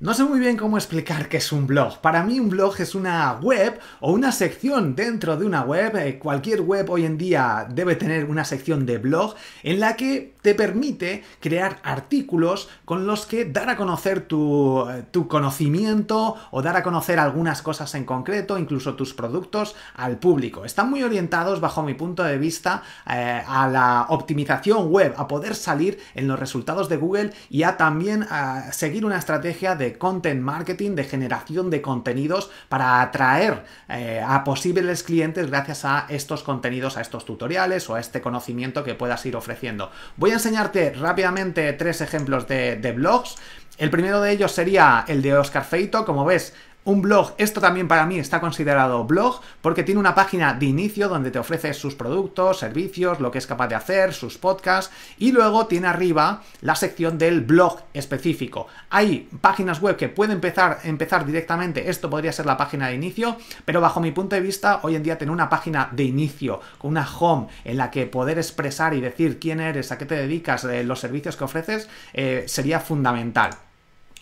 No sé muy bien cómo explicar qué es un blog. Para mí un blog es una web o una sección dentro de una web. Eh, cualquier web hoy en día debe tener una sección de blog en la que te permite crear artículos con los que dar a conocer tu, eh, conocimiento o dar a conocer algunas cosas en concreto, incluso tus productos al público. Están muy orientados, bajo mi punto de vista, eh, a la optimización web, a poder salir en los resultados de Google y a también a seguir una estrategia de content marketing, de generación de contenidos para atraer eh, a posibles clientes gracias a estos contenidos, a estos tutoriales o a este conocimiento que puedas ir ofreciendo. Voy a enseñarte rápidamente tres ejemplos de blogs el primero de ellos sería el de Oscar Feito, como ves, un blog, esto también para mí está considerado blog porque tiene una página de inicio donde te ofrece sus productos, servicios, lo que es capaz de hacer, sus podcasts y luego tiene arriba la sección del blog específico. Hay páginas web que pueden empezar, empezar directamente, esto podría ser la página de inicio, pero bajo mi punto de vista hoy en día tener una página de inicio con una home en la que poder expresar y decir quién eres, a qué te dedicas, eh, los servicios que ofreces, eh, sería fundamental.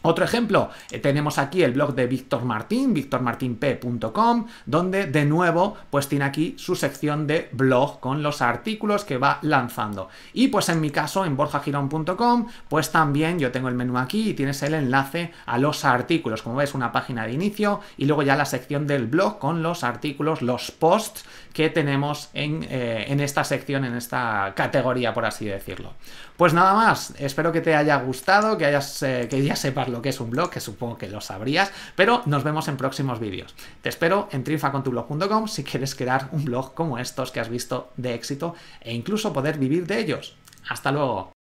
Otro ejemplo, eh, tenemos aquí el blog de Víctor Martín, victormartinp.com, donde de nuevo pues tiene aquí su sección de blog con los artículos que va lanzando. Y pues en mi caso, en borjagirón.com, pues también yo tengo el menú aquí y tienes el enlace a los artículos. Como ves, una página de inicio y luego ya la sección del blog con los artículos, los posts que tenemos en, eh, esta sección, en esta categoría, por así decirlo. Pues nada más, espero que te haya gustado, que, hayas, eh, que ya sepas que es un blog, que supongo que lo sabrías, pero nos vemos en próximos vídeos. Te espero en triunfacontublog.com si quieres crear un blog como estos que has visto de éxito e incluso poder vivir de ellos. Hasta luego.